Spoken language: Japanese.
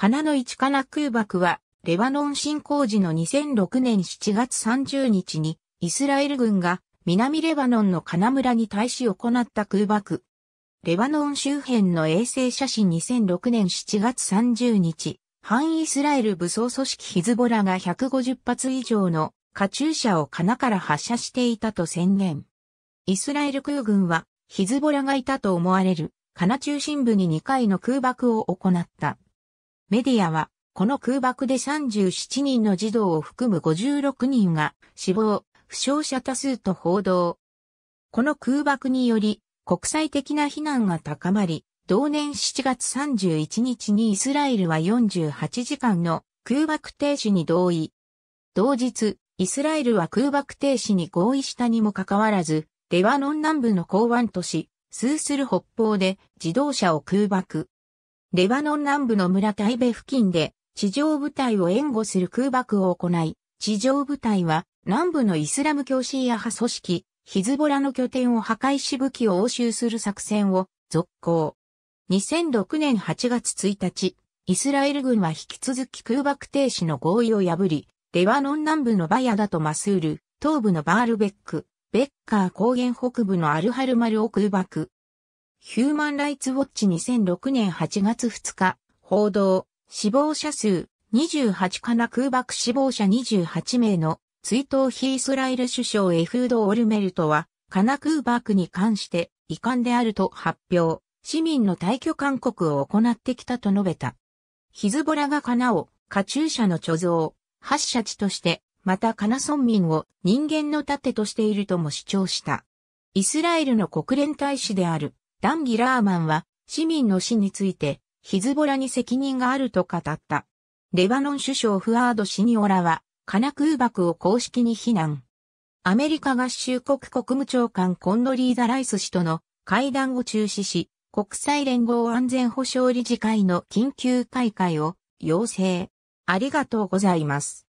カナの一カナ空爆は、レバノン侵攻時の2006年7月30日に、イスラエル軍が南レバノンのカナ村に対し行った空爆。レバノン周辺の衛星写真2006年7月30日、反イスラエル武装組織ヒズボラが150発以上のカチューシャをカナから発射していたと宣言。イスラエル空軍はヒズボラがいたと思われるカナ中心部に2回の空爆を行った。メディアは、この空爆で37人の児童を含む56人が死亡、負傷者多数と報道。この空爆により、国際的な非難が高まり、同年7月31日にイスラエルは48時間の空爆停止に同意。同日、イスラエルは空爆停止に合意したにもかかわらず、レバノン南部の港湾都市、スースル北方で自動車を空爆。レバノン南部の村タイベ付近で地上部隊を援護する空爆を行い、地上部隊は南部のイスラム教シーア派組織、ヒズボラの拠点を破壊し武器を押収する作戦を続行。2006年8月1日、イスラエル軍は引き続き空爆停止の合意を破り、レバノン南部のバヤダとマスール、東部のバールベック、ベッカー高原北部のアルハルマルを空爆。ヒューマンライツウォッチ2006年8月2日、報道、死亡者数28かな空爆死亡者28名の追悼ヒイスラエル首相エフード・オルメルトは、カナ空爆に関して遺憾であると発表、市民の退去勧告を行ってきたと述べた。ヒズボラがカナを、カチューシャの貯蔵、発射地として、またカナ村民を人間の盾としているとも主張した。イスラエルの国連大使であるダンギ・ラーマンは市民の死についてヒズボラに責任があると語った。レバノン首相フアード・シニオラはカナ空爆を公式に非難。アメリカ合衆国国務長官コンドリーザ・ライス氏との会談を中止し、国際連合安全保障理事会の緊急開会を要請。ありがとうございます。